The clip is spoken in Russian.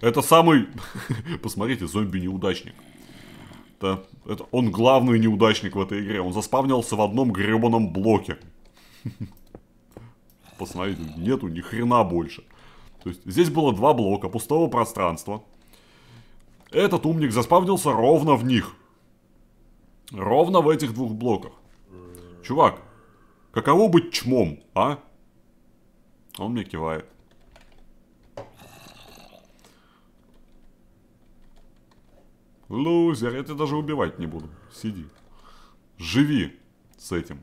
Это самый... Посмотрите, зомби-неудачник. Это, это он главный неудачник в этой игре. Он заспавнился в одном гребаном блоке. Посмотрите, нету ни хрена больше. То есть здесь было два блока пустого пространства. Этот умник заспавнился ровно в них. Ровно в этих двух блоках. Чувак, каково быть чмом, а? Он мне кивает. Лузер, я тебя даже убивать не буду. Сиди. Живи с этим.